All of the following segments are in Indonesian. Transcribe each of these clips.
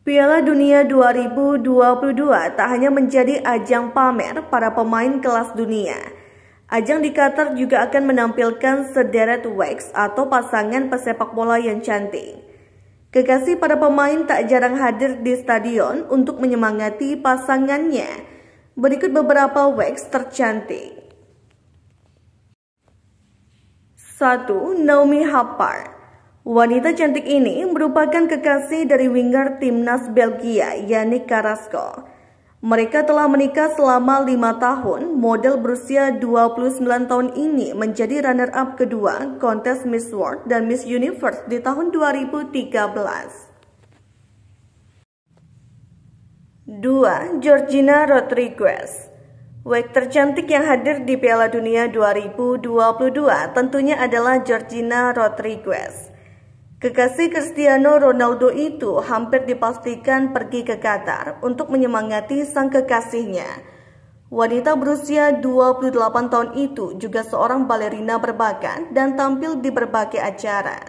Piala Dunia 2022 tak hanya menjadi ajang pamer para pemain kelas dunia. Ajang di Qatar juga akan menampilkan sederet wax atau pasangan pesepak bola yang cantik. Kekasih para pemain tak jarang hadir di stadion untuk menyemangati pasangannya. Berikut beberapa wax tercantik. 1. Naomi Hapar Wanita cantik ini merupakan kekasih dari winger timnas Belgia, Yannick Carrasco. Mereka telah menikah selama lima tahun. Model berusia 29 tahun ini menjadi runner-up kedua kontes Miss World dan Miss Universe di tahun 2013. 2. Georgina Rodriguez Wek tercantik yang hadir di Piala Dunia 2022 tentunya adalah Georgina Rodriguez. Kekasih Cristiano Ronaldo itu hampir dipastikan pergi ke Qatar untuk menyemangati sang kekasihnya. Wanita berusia 28 tahun itu juga seorang balerina berbakat dan tampil di berbagai acara.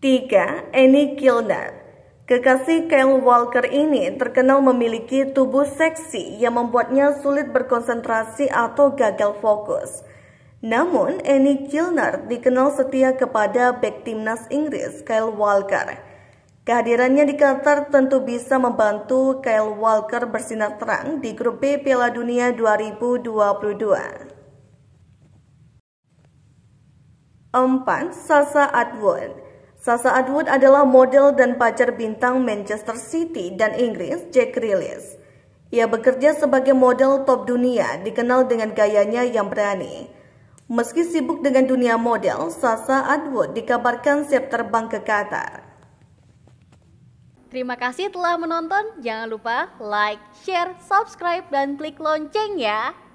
3. Annie Kilner Kekasih Kyle Walker ini terkenal memiliki tubuh seksi yang membuatnya sulit berkonsentrasi atau gagal fokus. Namun, Annie Kilner dikenal setia kepada back timnas Inggris Kyle Walker. Kehadirannya di Qatar tentu bisa membantu Kyle Walker bersinar terang di grup B Piala Dunia 2022. 4. Sasa Atwood Sasa Atwood adalah model dan pacar bintang Manchester City dan Inggris Jack Rillis. Ia bekerja sebagai model top dunia, dikenal dengan gayanya yang berani. Meski sibuk dengan dunia model, Sasa Adwood dikabarkan siap terbang ke Qatar. Terima kasih telah menonton. Jangan lupa like, share, subscribe, dan klik lonceng ya.